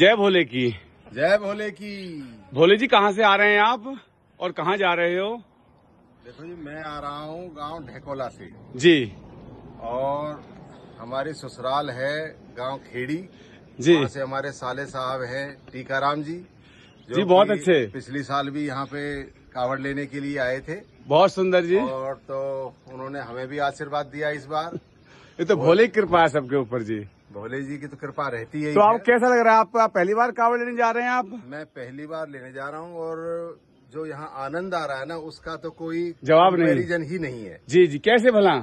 जय भोले की जय भोले की भोले जी कहाँ से आ रहे हैं आप और कहाँ जा रहे हो देखो जी मैं आ रहा हूँ गांव ढेकोला से जी और हमारे ससुराल है गांव खेड़ी जी से हमारे साले साहब हैं टीकाराम जी जी बहुत अच्छे पिछले साल भी यहाँ पे कावड़ लेने के लिए आए थे बहुत सुंदर जी और तो उन्होंने हमें भी आशीर्वाद दिया इस बार ये तो भोले कृपा है सबके ऊपर जी भोले जी की तो कृपा रहती है तो आप कैसा लग रहा है आपका पहली बार कावड़ लेने जा रहे हैं आप मैं पहली बार लेने जा रहा हूँ और जो यहाँ आनंद आ रहा है ना उसका तो कोई जवाब नहीं ही नहीं है जी जी कैसे भला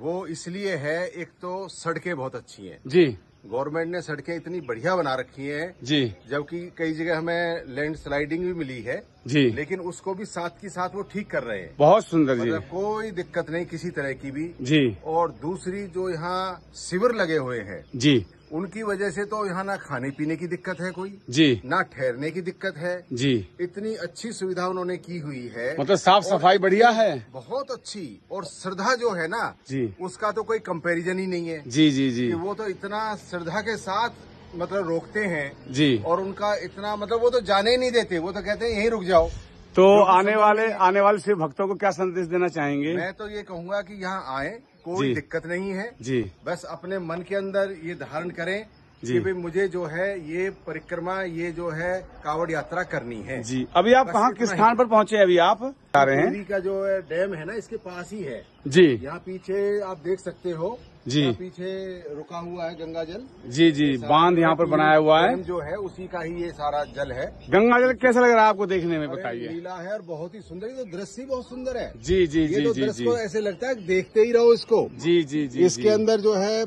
वो इसलिए है एक तो सड़कें बहुत अच्छी हैं जी गवर्नमेंट ने सड़कें इतनी बढ़िया बना रखी हैं जी जबकि कई जगह हमें लैंड स्लाइडिंग भी मिली है जी लेकिन उसको भी साथ के साथ वो ठीक कर रहे हैं बहुत सुंदर जी मतलब कोई दिक्कत नहीं किसी तरह की भी जी और दूसरी जो यहाँ शिविर लगे हुए हैं जी उनकी वजह से तो यहाँ ना खाने पीने की दिक्कत है कोई जी ना ठहरने की दिक्कत है जी इतनी अच्छी सुविधा उन्होंने की हुई है मतलब साफ सफाई बढ़िया है बहुत अच्छी और श्रद्धा जो है ना जी उसका तो कोई कंपैरिजन ही नहीं है जी जी जी वो तो इतना श्रद्धा के साथ मतलब रोकते हैं जी और उनका इतना मतलब वो तो जाने ही नहीं देते वो तो कहते हैं यही रुक जाओ तो आने वाले आने वाले शिव भक्तों को क्या संदेश देना चाहेंगे मैं तो ये कहूंगा कि यहाँ आए कोई दिक्कत नहीं है जी बस अपने मन के अंदर ये धारण करें कि भाई मुझे जो है ये परिक्रमा ये जो है कावड़ यात्रा करनी है जी अभी आप कहाँ किस स्थान पर पहुँचे अभी आप आ रहे हैं का जो है डैम है ना इसके पास ही है जी यहाँ पीछे आप देख सकते हो जी पीछे रुका हुआ है गंगा जल जी जी बांध यहाँ पर बनाया हुआ है जो है उसी का ही ये सारा जल है गंगा जल कैसा लग रहा है आपको देखने में बताइए नीला है और बहुत ही सुंदर तो दृश्य बहुत सुंदर है जी जी जी तो जी ऐसे लगता है देखते ही रहो इसको जी जी जी इसके अंदर जो है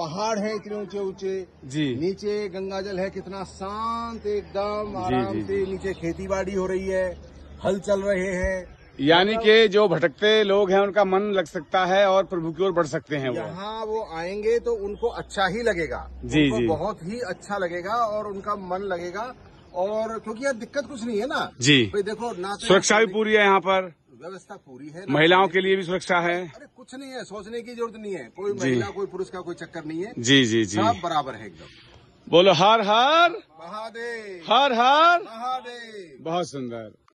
पहाड़ है इतने ऊंचे ऊंचे जी नीचे गंगा जल है कितना शांत एकदम आराम से नीचे खेती बाड़ी हो रही है हल चल रहे हैं यानी के जो भटकते लोग हैं उनका मन लग सकता है और प्रभु की ओर बढ़ सकते हैं वो यहाँ वो आएंगे तो उनको अच्छा ही लगेगा जी जी बहुत ही अच्छा लगेगा और उनका मन लगेगा और क्योंकि यहाँ दिक्कत कुछ नहीं है ना जी देखो ना तो सुरक्षा भी पूरी है यहाँ पर व्यवस्था पूरी है महिलाओं के लिए भी सुरक्षा है अरे कुछ नहीं है सोचने की जरूरत नहीं है कोई महिला कोई पुरुष का कोई चक्कर नहीं है जी जी जी सब बराबर है एकदम बोलो हर हर महादेव हर हर महादेव बहुत सुंदर